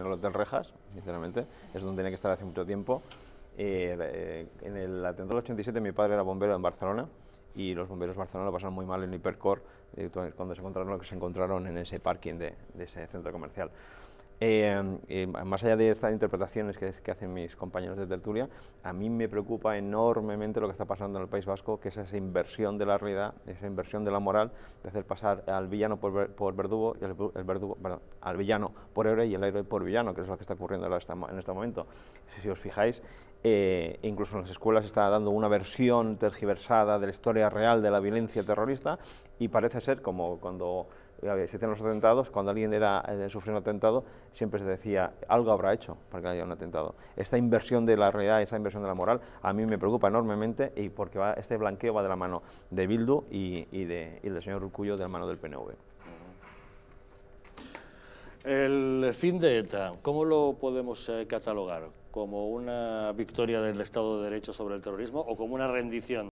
En el Hotel Rejas, sinceramente, es donde tenía que estar hace mucho tiempo. Eh, eh, en el atentado del 87 mi padre era bombero en Barcelona y los bomberos de Barcelona lo pasaron muy mal en Hipercor eh, cuando se encontraron lo que se encontraron en ese parking de, de ese centro comercial. Em, em, más allá de estas interpretaciones que, hacen mis compañeros de tertulia, a mí me preocupa enormemente lo que está pasando en el País Vasco, que es esa inversión de la realidad, esa inversión de la moral, de hacer pasar al villano por, verdugo, y el, verdugo al villano por héroe y el héroe por villano, que es lo que está ocurriendo en este, en este momento. si os fijáis, eh, incluso en las escuelas está dando una versión tergiversada de la historia real de la violencia terrorista y parece ser como cuando se hacen los atentados, cuando alguien era, eh, sufriendo un atentado, siempre se decía, algo habrá hecho para que haya un atentado. Esta inversión de la realidad, esa inversión de la moral, a mí me preocupa enormemente y porque este blanqueo va de la mano de Bildu y, del señor Rucuyo de la mano del PNV. El fin de ETA, ¿cómo lo podemos eh, catalogar? ¿Como una victoria del Estado de Derecho sobre el terrorismo o como una rendición?